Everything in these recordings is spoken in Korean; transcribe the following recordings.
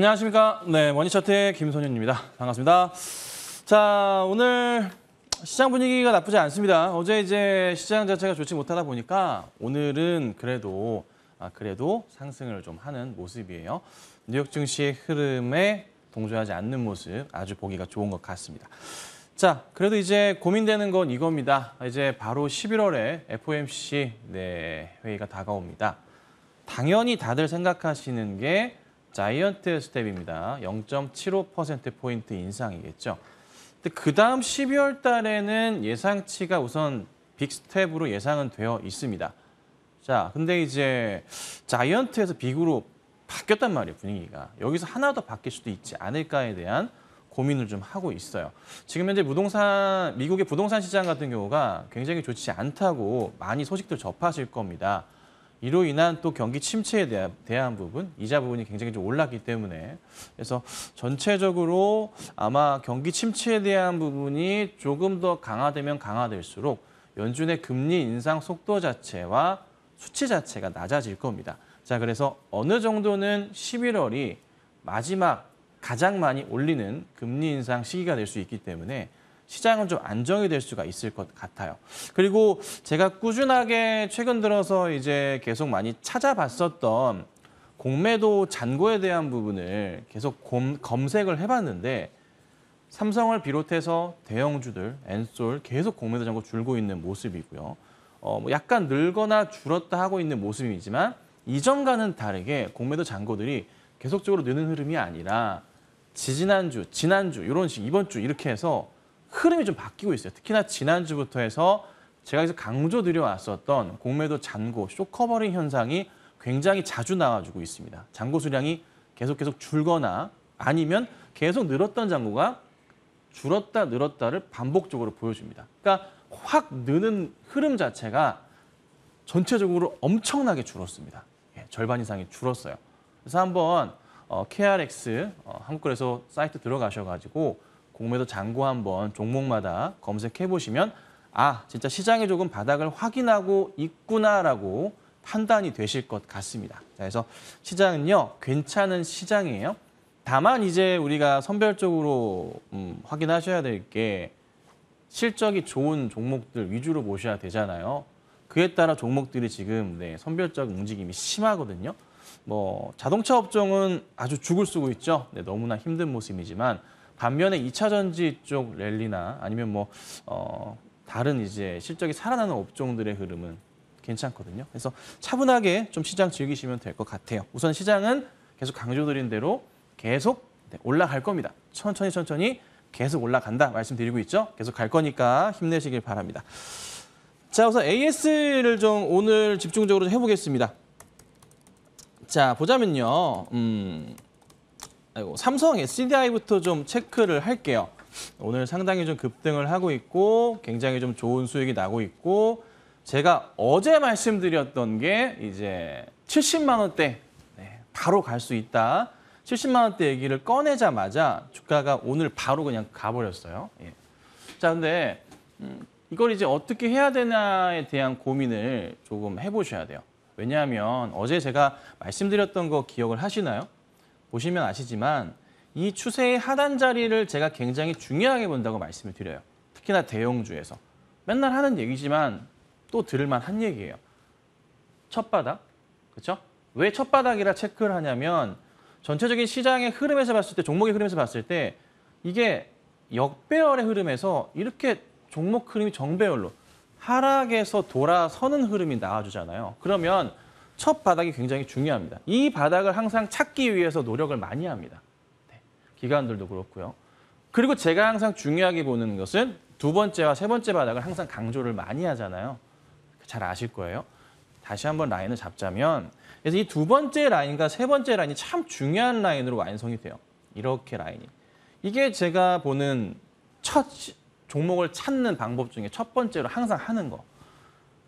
안녕하십니까. 네, 머니셔트의 김선현입니다. 반갑습니다. 자, 오늘 시장 분위기가 나쁘지 않습니다. 어제 이제 시장 자체가 좋지 못하다 보니까 오늘은 그래도 아, 그래도 상승을 좀 하는 모습이에요. 뉴욕 증시의 흐름에 동조하지 않는 모습 아주 보기가 좋은 것 같습니다. 자, 그래도 이제 고민되는 건 이겁니다. 이제 바로 11월에 FOMC 네, 회의가 다가옵니다. 당연히 다들 생각하시는 게 자이언트 스텝입니다. 0.75%포인트 인상이겠죠. 그 다음 12월 달에는 예상치가 우선 빅스텝으로 예상은 되어 있습니다. 자, 근데 이제 자이언트에서 빅으로 바뀌었단 말이에요, 분위기가. 여기서 하나 더 바뀔 수도 있지 않을까에 대한 고민을 좀 하고 있어요. 지금 현재 부동산, 미국의 부동산 시장 같은 경우가 굉장히 좋지 않다고 많이 소식들 접하실 겁니다. 이로 인한 또 경기 침체에 대한, 대한 부분, 이자 부분이 굉장히 좀 올랐기 때문에 그래서 전체적으로 아마 경기 침체에 대한 부분이 조금 더 강화되면 강화될수록 연준의 금리 인상 속도 자체와 수치 자체가 낮아질 겁니다. 자, 그래서 어느 정도는 11월이 마지막 가장 많이 올리는 금리 인상 시기가 될 수 있기 때문에 시장은 좀 안정이 될 수가 있을 것 같아요. 그리고 제가 꾸준하게 최근 들어서 이제 계속 많이 찾아봤었던 공매도 잔고에 대한 부분을 계속 곰, 검색을 해봤는데 삼성을 비롯해서 대형주들, 엔솔 계속 공매도 잔고 줄고 있는 모습이고요. 어, 뭐 약간 늘거나 줄었다 하고 있는 모습이지만 이전과는 다르게 공매도 잔고들이 계속적으로 느는 흐름이 아니라 지지난주, 지난주 이런 식 이번 주 이렇게 해서 흐름이 좀 바뀌고 있어요. 특히나 지난주부터 해서 제가 계속 강조드려 왔었던 공매도 잔고, 쇼커버링 현상이 굉장히 자주 나와주고 있습니다. 잔고 수량이 계속 계속 줄거나 아니면 계속 늘었던 잔고가 줄었다 늘었다를 반복적으로 보여줍니다. 그러니까 확 느는 흐름 자체가 전체적으로 엄청나게 줄었습니다. 예, 절반 이상이 줄었어요. 그래서 한번 어, KRX 어, 한국에서 사이트 들어가셔가지고 공매도 잔고 한번 종목마다 검색해 보시면 아 진짜 시장의 조금 바닥을 확인하고 있구나라고 판단이 되실 것 같습니다. 그래서 시장은요 괜찮은 시장이에요. 다만 이제 우리가 선별적으로 음, 확인하셔야 될 게 실적이 좋은 종목들 위주로 모셔야 되잖아요. 그에 따라 종목들이 지금 네, 선별적 움직임이 심하거든요. 뭐 자동차 업종은 아주 죽을 쓰고 있죠. 네, 너무나 힘든 모습이지만 반면에 2차 전지 쪽 랠리나 아니면 뭐 어, 다른 이제 실적이 살아나는 업종들의 흐름은 괜찮거든요. 그래서 차분하게 좀 시장 즐기시면 될 것 같아요. 우선 시장은 계속 강조드린 대로 계속 네, 올라갈 겁니다. 천천히 천천히 계속 올라간다 말씀드리고 있죠. 계속 갈 거니까 힘내시길 바랍니다. 자, 우선 AS를 좀 오늘 집중적으로 해보겠습니다. 자, 보자면요. 음... 아이고, 삼성 SDI부터 좀 체크를 할게요. 오늘 상당히 좀 급등을 하고 있고 굉장히 좀 좋은 수익이 나고 있고 제가 어제 말씀드렸던 게 이제 70만 원대 네, 바로 갈 수 있다. 70만 원대 얘기를 꺼내자마자 주가가 오늘 바로 그냥 가버렸어요. 예. 자, 근데 음, 이걸 이제 어떻게 해야 되나에 대한 고민을 조금 해보셔야 돼요. 왜냐하면 어제 제가 말씀드렸던 거 기억을 하시나요? 보시면 아시지만 이 추세의 하단 자리를 제가 굉장히 중요하게 본다고 말씀을 드려요. 특히나 대형주에서. 맨날 하는 얘기지만 또 들을만 한 얘기예요. 첫바닥, 그렇죠? 왜 첫바닥이라 체크를 하냐면 전체적인 시장의 흐름에서 봤을 때, 종목의 흐름에서 봤을 때 이게 역배열의 흐름에서 이렇게 종목 흐름이 정배열로 하락에서 돌아서는 흐름이 나와주잖아요. 그러면 첫 바닥이 굉장히 중요합니다. 이 바닥을 항상 찾기 위해서 노력을 많이 합니다. 네. 기관들도 그렇고요. 그리고 제가 항상 중요하게 보는 것은 두 번째와 세 번째 바닥을 항상 강조를 많이 하잖아요. 잘 아실 거예요. 다시 한번 라인을 잡자면 그래서 이 두 번째 라인과 세 번째 라인이 참 중요한 라인으로 완성이 돼요. 이렇게 라인이. 이게 제가 보는 첫 종목을 찾는 방법 중에 첫 번째로 항상 하는 거.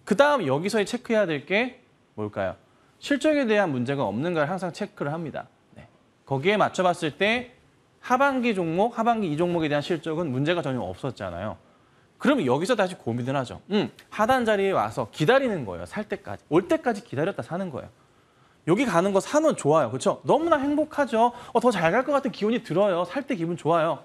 그 다음 여기서 체크해야 될게 뭘까요? 실적에 대한 문제가 없는가를 항상 체크를 합니다. 네. 거기에 맞춰봤을 때 하반기 종목, 하반기 이 종목에 대한 실적은 문제가 전혀 없었잖아요. 그러면 여기서 다시 고민을 하죠. 음, 하단 자리에 와서 기다리는 거예요. 살 때까지. 올 때까지 기다렸다 사는 거예요. 여기 가는 거 사면 좋아요. 그렇죠? 너무나 행복하죠. 어, 더잘 갈 것 같은 기운이 들어요. 살 때 기분 좋아요.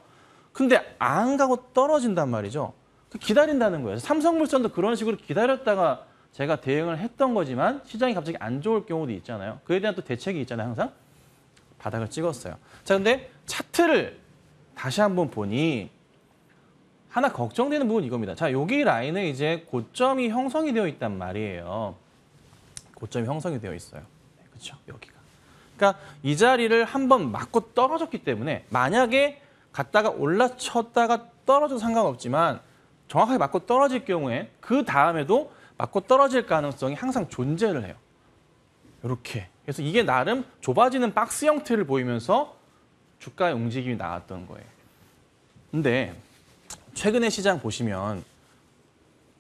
근데 안 가고 떨어진단 말이죠. 그 기다린다는 거예요. 삼성물산도 그런 식으로 기다렸다가 제가 대응을 했던 거지만 시장이 갑자기 안 좋을 경우도 있잖아요. 그에 대한 또 대책이 있잖아요, 항상. 바닥을 찍었어요. 자, 근데 차트를 다시 한번 보니 하나 걱정되는 부분 이겁니다. 이 자, 여기 라인에 이제 고점이 형성이 되어 있단 말이에요. 고점이 형성이 되어 있어요. 그렇죠? 여기가. 그러니까 이 자리를 한번 맞고 떨어졌기 때문에 만약에 갔다가 올라쳤다가 떨어져도 상관없지만 정확하게 맞고 떨어질 경우에 그 다음에도 맞고 떨어질 가능성이 항상 존재를 해요. 이렇게. 그래서 이게 나름 좁아지는 박스 형태를 보이면서 주가의 움직임이 나왔던 거예요. 근데 최근의 시장 보시면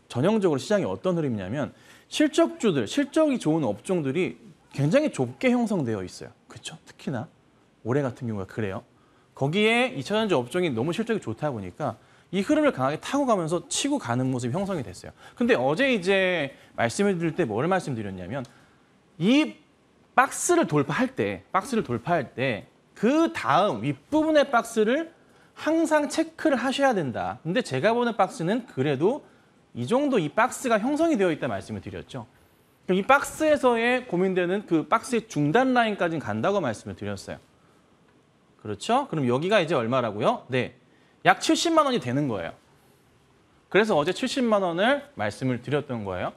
전형적으로 시장이 어떤 흐름이냐면 실적주들, 실적이 좋은 업종들이 굉장히 좁게 형성되어 있어요. 그렇죠? 특히나 올해 같은 경우가 그래요. 거기에 2차전지 업종이 너무 실적이 좋다 보니까 이 흐름을 강하게 타고 가면서 치고 가는 모습이 형성이 됐어요. 근데 어제 이제 말씀을 드릴 때 뭐를 말씀드렸냐면 이 박스를 돌파할 때, 박스를 돌파할 때 그 다음 윗부분의 박스를 항상 체크를 하셔야 된다. 근데 제가 보는 박스는 그래도 이 정도 이 박스가 형성이 되어 있다 말씀을 드렸죠. 이 박스에서의 고민되는 그 박스의 중단 라인까지 간다고 말씀을 드렸어요. 그렇죠? 그럼 여기가 이제 얼마라고요? 네, 약 70만 원이 되는 거예요. 그래서 어제 70만 원을 말씀을 드렸던 거예요.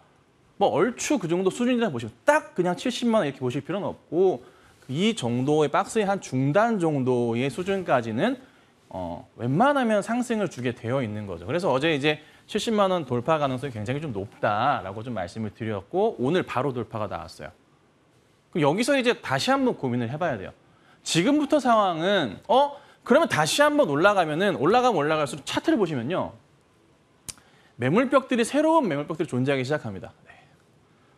뭐 얼추 그 정도 수준이라 보시면딱 그냥 70만 원 이렇게 보실 필요는 없고 이 정도의 박스의 한 중단 정도의 수준까지는 어, 웬만하면 상승을 주게 되어 있는 거죠. 그래서 어제 이제 70만 원 돌파 가능성이 굉장히 좀 높다라고 좀 말씀을 드렸고 오늘 바로 돌파가 나왔어요. 그럼 여기서 이제 다시 한번 고민을 해봐야 돼요. 지금부터 상황은 어 그러면 다시 한번 올라가면은 올라가면 올라갈수록 차트를 보시면요. 매물벽들이 새로운 매물벽들이 존재하기 시작합니다. 네.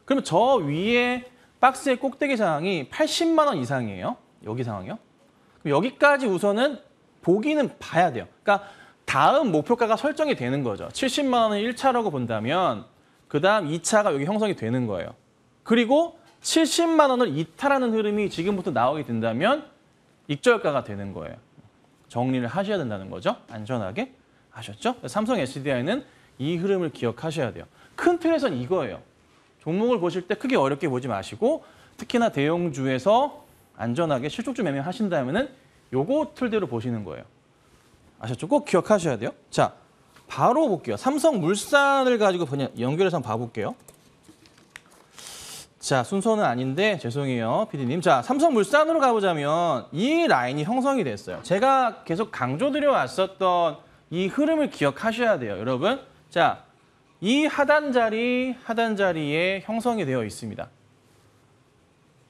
그러면 저 위에 박스의 꼭대기 상황이 80만 원 이상이에요. 여기 상황이요. 여기까지 우선은 보기는 봐야 돼요. 그러니까 다음 목표가가 설정이 되는 거죠. 70만 원을 1차라고 본다면 그다음 2차가 여기 형성이 되는 거예요. 그리고 70만 원을 이탈하는 흐름이 지금부터 나오게 된다면 익절가가 되는 거예요. 정리를 하셔야 된다는 거죠. 안전하게 아셨죠? 삼성 SDI는 이 흐름을 기억하셔야 돼요. 큰 틀에선 이거예요. 종목을 보실 때 크게 어렵게 보지 마시고 특히나 대형주에서 안전하게 실적주 매매 하신다면은 요거 틀대로 보시는 거예요. 아셨죠? 꼭 기억하셔야 돼요. 자, 바로 볼게요. 삼성 물산을 가지고 연결해서 한번 봐볼게요. 자, 순서는 아닌데 죄송해요, 피디님. 자, 삼성물산으로 가보자면 이 라인이 형성이 됐어요. 제가 계속 강조드려 왔었던 이 흐름을 기억하셔야 돼요, 여러분. 자, 이 하단 자리, 하단 자리에 형성이 되어 있습니다.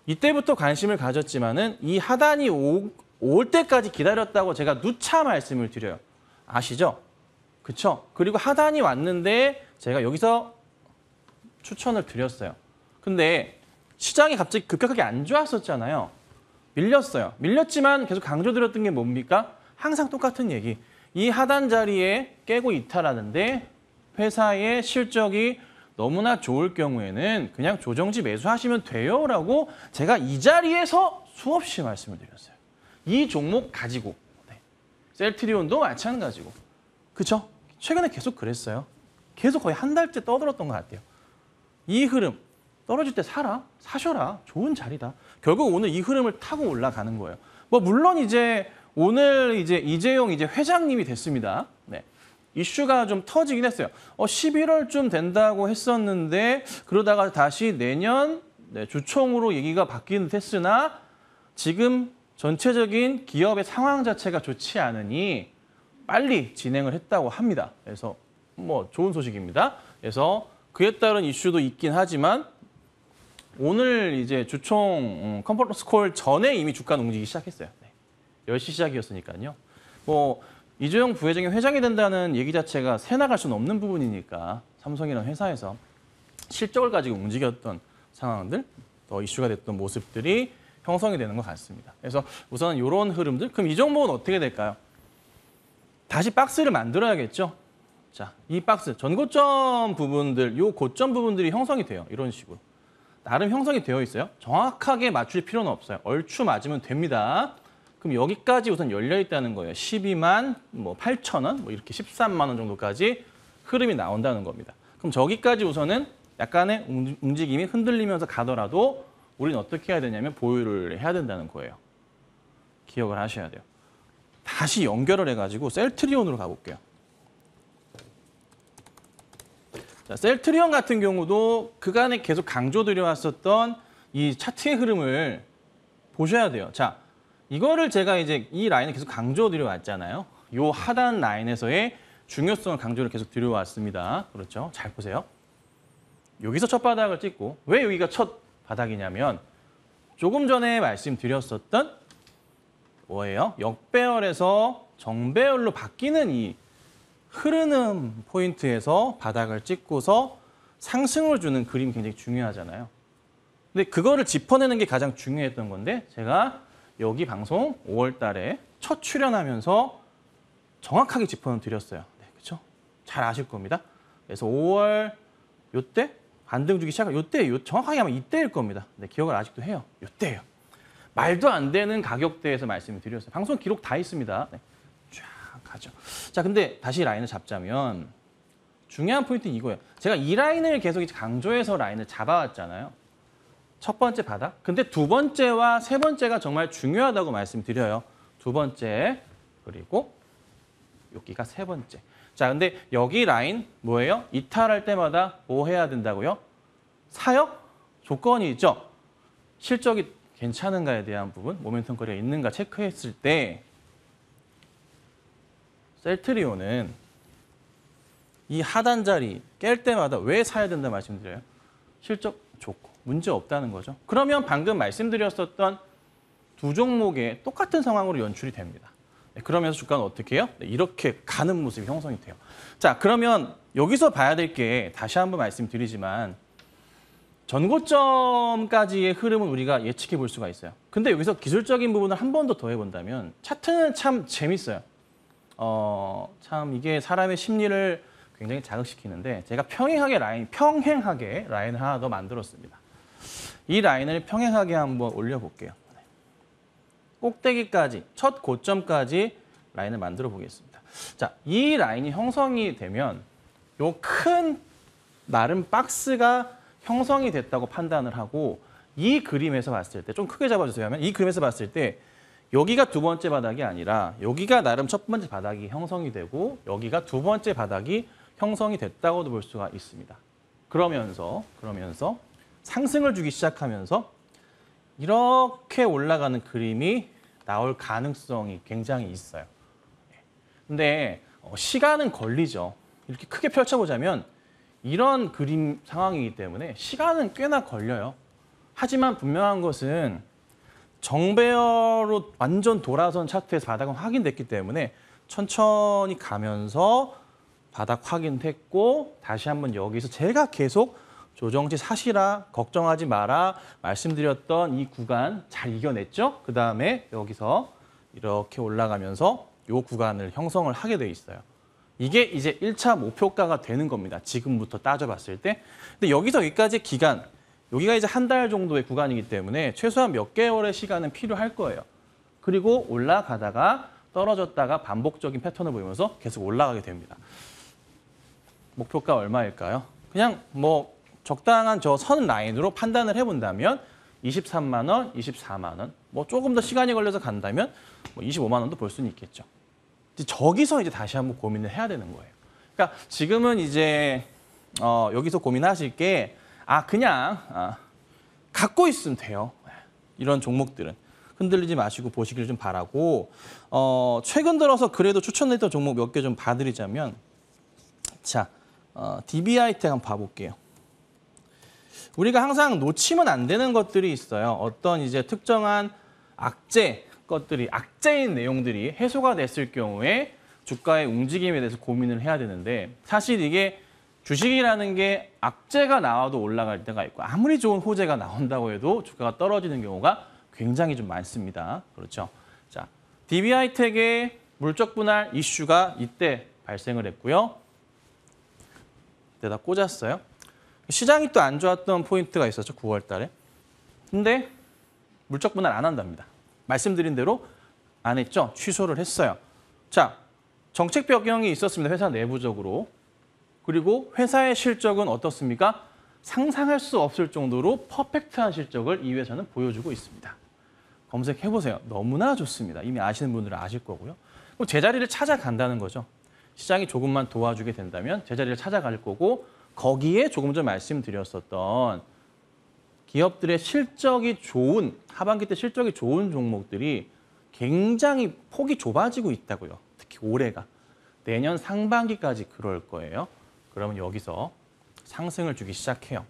이때부터 관심을 가졌지만은 이 하단이 오, 올 때까지 기다렸다고 제가 누차 말씀을 드려요. 아시죠? 그쵸? 그리고 하단이 왔는데 제가 여기서 추천을 드렸어요. 근데 시장이 갑자기 급격하게 안 좋았었잖아요. 밀렸어요. 밀렸지만 계속 강조드렸던 게 뭡니까? 항상 똑같은 얘기. 이 하단 자리에 깨고 이탈하는데 회사의 실적이 너무나 좋을 경우에는 그냥 조정지 매수하시면 돼요라고 제가 이 자리에서 수없이 말씀을 드렸어요. 이 종목 가지고 네. 셀트리온도 마찬가지고 그쵸? 최근에 계속 그랬어요. 계속 거의 한 달째 떠들었던 것 같아요. 이 흐름 떨어질 때 사라, 사셔라, 좋은 자리다. 결국 오늘 이 흐름을 타고 올라가는 거예요. 뭐 물론 이제 오늘 이제 이재용 이제 회장님이 됐습니다. 네. 이슈가 좀 터지긴 했어요. 어, 11월쯤 된다고 했었는데 그러다가 다시 내년 네, 주총으로 얘기가 바뀌는 했으나 지금 전체적인 기업의 상황 자체가 좋지 않으니 빨리 진행을 했다고 합니다. 그래서 뭐 좋은 소식입니다. 그래서 그에 따른 이슈도 있긴 하지만 오늘 이제 주총 컨퍼런스 어, 콜 전에 이미 주가는 움직이기 시작했어요. 네. 10시 시작이었으니까요. 뭐 이재용 부회장이 회장이 된다는 얘기 자체가 새 나갈 수는 없는 부분이니까 삼성이라는 회사에서 실적을 가지고 움직였던 상황들, 더 이슈가 됐던 모습들이 형성이 되는 것 같습니다. 그래서 우선 이런 흐름들. 그럼 이 종목은 어떻게 될까요? 다시 박스를 만들어야겠죠. 자, 이 박스, 전고점 부분들, 요 고점 부분들이 형성이 돼요. 이런 식으로. 나름 형성이 되어 있어요. 정확하게 맞출 필요는 없어요. 얼추 맞으면 됩니다. 그럼 여기까지 우선 열려 있다는 거예요. 12만 뭐 8천 원, 뭐 이렇게 13만 원 정도까지 흐름이 나온다는 겁니다. 그럼 저기까지 우선은 약간의 움직임이 흔들리면서 가더라도 우리는 어떻게 해야 되냐면 보유를 해야 된다는 거예요. 기억을 하셔야 돼요. 다시 연결을 해가지고 셀트리온으로 가볼게요. 자, 셀트리온 같은 경우도 그간에 계속 강조드려왔었던 이 차트의 흐름을 보셔야 돼요. 자, 이거를 제가 이제 이 라인을 계속 강조드려왔잖아요. 요 하단 라인에서의 중요성을 강조를 계속 드려왔습니다. 그렇죠? 잘 보세요. 여기서 첫 바닥을 찍고 왜 여기가 첫 바닥이냐면 조금 전에 말씀드렸었던 뭐예요? 역배열에서 정배열로 바뀌는 이 흐르는 포인트에서 바닥을 찍고서 상승을 주는 그림이 굉장히 중요하잖아요. 근데 그거를 짚어내는 게 가장 중요했던 건데 제가 여기 방송 5월 달에 첫 출연하면서 정확하게 짚어드렸어요. 네, 그렇죠? 잘 아실 겁니다. 그래서 5월 요때 반등 주기 시작할 요때 요 정확하게 하면 이때일 겁니다. 네, 기억을 아직도 해요. 요때예요. 말도 안 되는 가격대에서 말씀을 드렸어요. 방송 기록 다 있습니다. 네. 가죠. 자, 근데 다시 라인을 잡자면 중요한 포인트 는 이거예요. 제가 이 라인을 계속 강조해서 라인을 잡아왔잖아요. 첫 번째 바닥. 근데 두 번째와 세 번째가 정말 중요하다고 말씀드려요. 두 번째 그리고 여기가 세 번째. 자, 근데 여기 라인 뭐예요? 이탈할 때마다 뭐 해야 된다고요? 사역 조건이 있죠. 실적이 괜찮은가에 대한 부분, 모멘텀 거리가 있는가 체크했을 때 셀트리온은 이 하단 자리 깰 때마다 왜 사야 된다 말씀드려요? 실적 좋고 문제 없다는 거죠. 그러면 방금 말씀드렸었던 두 종목의 똑같은 상황으로 연출이 됩니다. 네, 그러면서 주가는 어떻게 해요? 네, 이렇게 가는 모습이 형성이 돼요. 자, 그러면 여기서 봐야 될 게 다시 한번 말씀드리지만 전고점까지의 흐름은 우리가 예측해 볼 수가 있어요. 근데 여기서 기술적인 부분을 한 번 더 더해 본다면 차트는 참 재밌어요. 어, 참 이게 사람의 심리를 굉장히 자극시키는데 제가 평행하게 라인, 평행하게 라인을 하나 더 만들었습니다. 이 라인을 평행하게 한번 올려볼게요. 꼭대기까지, 첫 고점까지 라인을 만들어 보겠습니다. 자, 이 라인이 형성이 되면 요큰 마른 박스가 형성이 됐다고 판단을 하고 이 그림에서 봤을 때, 좀 크게 잡아주세요 하면 이 그림에서 봤을 때 여기가 두 번째 바닥이 아니라 여기가 나름 첫 번째 바닥이 형성이 되고 여기가 두 번째 바닥이 형성이 됐다고도 볼 수가 있습니다. 그러면서 그러면서 상승을 주기 시작하면서 이렇게 올라가는 그림이 나올 가능성이 굉장히 있어요. 근데 어, 시간은 걸리죠. 이렇게 크게 펼쳐보자면 이런 그림 상황이기 때문에 시간은 꽤나 걸려요. 하지만 분명한 것은 정배열로 완전 돌아선 차트에서 바닥은 확인됐기 때문에 천천히 가면서 바닥 확인됐고 다시 한번 여기서 제가 계속 조정지 사시라 걱정하지 마라 말씀드렸던 이 구간 잘 이겨냈죠? 그다음에 여기서 이렇게 올라가면서 요 구간을 형성을 하게 돼 있어요. 이게 이제 1차 목표가가 되는 겁니다. 지금부터 따져봤을 때. 근데 여기서 여기까지 기간 여기가 이제 한 달 정도의 구간이기 때문에 최소한 몇 개월의 시간은 필요할 거예요. 그리고 올라가다가 떨어졌다가 반복적인 패턴을 보이면서 계속 올라가게 됩니다. 목표가 얼마일까요? 그냥 뭐 적당한 저 선 라인으로 판단을 해본다면 23만 원, 24만 원, 뭐 조금 더 시간이 걸려서 간다면 뭐 25만 원도 볼 수는 있겠죠. 이제 저기서 이제 다시 한번 고민을 해야 되는 거예요. 그러니까 지금은 이제 어, 여기서 고민하실 게아 그냥 아, 갖고 있으면 돼요. 이런 종목들은 흔들리지 마시고 보시기를 좀 바라고 어, 최근 들어서 그래도 추천했던 종목 몇 개 좀 봐드리자면 자 어, DBI텍 한번 봐볼게요. 우리가 항상 놓치면 안 되는 것들이 있어요. 어떤 이제 특정한 악재 것들이 악재인 내용들이 해소가 됐을 경우에 주가의 움직임에 대해서 고민을 해야 되는데 사실 이게 주식이라는 게 악재가 나와도 올라갈 때가 있고 아무리 좋은 호재가 나온다고 해도 주가가 떨어지는 경우가 굉장히 좀 많습니다. 그렇죠. 자, DBI텍의 물적 분할 이슈가 이때 발생을 했고요. 이때다 꽂았어요. 시장이 또 안 좋았던 포인트가 있었죠, 9월 달에. 근데 물적 분할 안 한답니다. 말씀드린 대로 안 했죠. 취소를 했어요. 자, 정책 변경이 있었습니다. 회사 내부적으로. 그리고 회사의 실적은 어떻습니까? 상상할 수 없을 정도로 퍼펙트한 실적을 이 회사는 보여주고 있습니다. 검색해보세요. 너무나 좋습니다. 이미 아시는 분들은 아실 거고요. 뭐 제자리를 찾아간다는 거죠. 시장이 조금만 도와주게 된다면 제자리를 찾아갈 거고 거기에 조금 전 말씀드렸었던 기업들의 실적이 좋은 하반기 때 실적이 좋은 종목들이 굉장히 폭이 좁아지고 있다고요. 특히 올해가 내년 상반기까지 그럴 거예요. 그러면 여기서 상승을 주기 시작해요.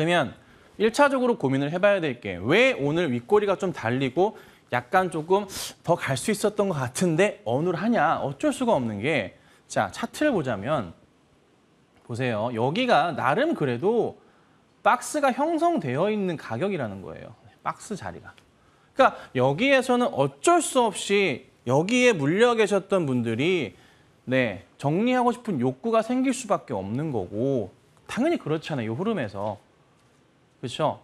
그러면 1차적으로 고민을 해봐야 될 게 왜 오늘 윗꼬리가 좀 달리고 약간 조금 더 갈 수 있었던 것 같은데 어눌 하냐 어쩔 수가 없는 게자 차트를 보자면 보세요 여기가 나름 그래도 박스가 형성되어 있는 가격이라는 거예요 박스 자리가 그러니까 여기에서는 어쩔 수 없이 여기에 물려 계셨던 분들이 네, 정리하고 싶은 욕구가 생길 수밖에 없는 거고 당연히 그렇잖아요. 이 흐름에서. 그렇죠?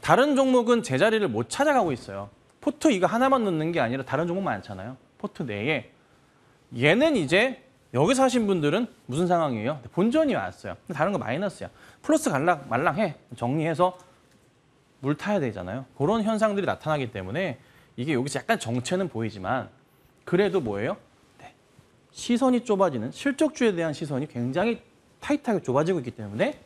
다른 종목은 제자리를 못 찾아가고 있어요. 포트 이거 하나만 넣는 게 아니라 다른 종목 많잖아요. 포트 내에. 얘는 이제 여기서 하신 분들은 무슨 상황이에요? 본전이 왔어요. 다른 거 마이너스야. 플러스 갈락 말랑해. 정리해서 물 타야 되잖아요. 그런 현상들이 나타나기 때문에 이게 여기서 약간 정체는 보이지만 그래도 뭐예요? 시선이 좁아지는 실적주에 대한 시선이 굉장히 타이트하게 좁아지고 있기 때문에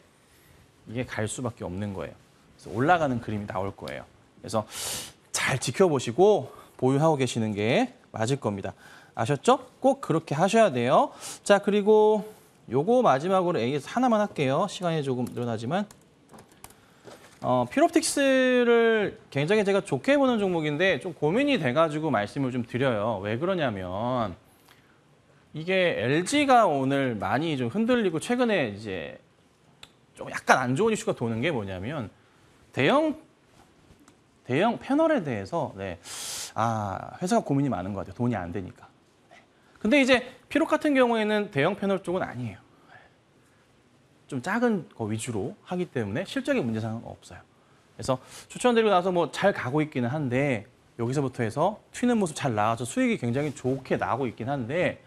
이게 갈 수밖에 없는 거예요. 그래서 올라가는 그림이 나올 거예요. 그래서 잘 지켜보시고 보유하고 계시는 게 맞을 겁니다. 아셨죠? 꼭 그렇게 하셔야 돼요. 자, 그리고 요거 마지막으로 AS 하나만 할게요. 시간이 조금 늘어나지만. 어, 피롭틱스를 굉장히 제가 좋게 보는 종목인데 좀 고민이 돼가지고 말씀을 좀 드려요. 왜 그러냐면 이게 LG가 오늘 많이 좀 흔들리고 최근에 이제 좀 약간 안 좋은 이슈가 도는 게 뭐냐면 대형 대형 패널에 대해서 네. 아 회사가 고민이 많은 것 같아요. 돈이 안 되니까. 네. 근데 이제 피록 같은 경우에는 대형 패널 쪽은 아니에요. 네. 좀 작은 거 위주로 하기 때문에 실적인 문제상은 없어요. 그래서 추천드리고 나서 뭐 잘 가고 있기는 한데 여기서부터 해서 튀는 모습 잘 나와서 수익이 굉장히 좋게 나고 오 있긴 한데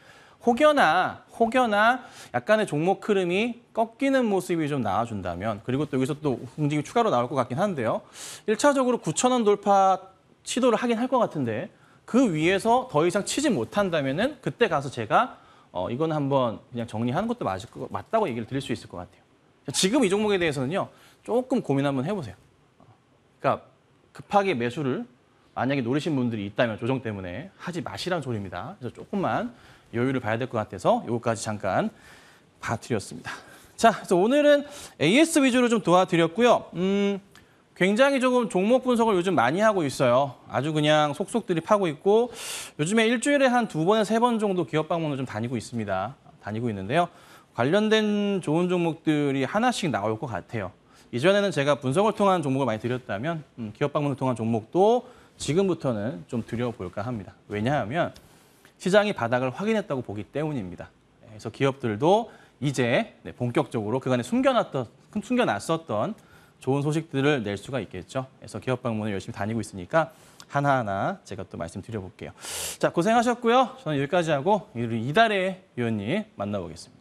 혹여나 혹여나 약간의 종목 흐름이 꺾이는 모습이 좀 나와준다면 그리고 또 여기서 또 움직임 이 추가로 나올 것 같긴 한데요. 1차적으로 9천 원 돌파 시도를 하긴 할 것 같은데 그 위에서 더 이상 치지 못한다면 은 그때 가서 제가 어, 이건 한번 그냥 정리하는 것도 맞을 거, 맞다고 얘기를 드릴 수 있을 것 같아요. 지금 이 종목에 대해서는요. 조금 고민 한번 해보세요. 그러니까 급하게 매수를 만약에 노리신 분들이 있다면 조정 때문에 하지 마시라는 소리입니다. 그래서 조금만 여유를 봐야 될 것 같아서 이것까지 잠깐 봐드렸습니다. 자, 그래서 오늘은 AS 위주로 좀 도와드렸고요. 음, 굉장히 조금 종목 분석을 요즘 많이 하고 있어요. 아주 그냥 속속들이 파고 있고 요즘에 일주일에 한 두 번에 세 번 정도 기업 방문을 좀 다니고 있습니다. 다니고 있는데요. 관련된 좋은 종목들이 하나씩 나올 것 같아요. 이전에는 제가 분석을 통한 종목을 많이 드렸다면 음, 기업 방문을 통한 종목도 지금부터는 좀 드려볼까 합니다. 왜냐하면 시장이 바닥을 확인했다고 보기 때문입니다. 예, 그래서 기업들도 이제 네, 본격적으로 그간에 숨겨놨던, 숨겨놨었던 좋은 소식들을 낼 수가 있겠죠. 그래서 기업 방문을 열심히 다니고 있으니까 하나하나 제가 또 말씀드려볼게요. 자, 고생하셨고요. 저는 여기까지 하고 이달의 위원님 만나보겠습니다.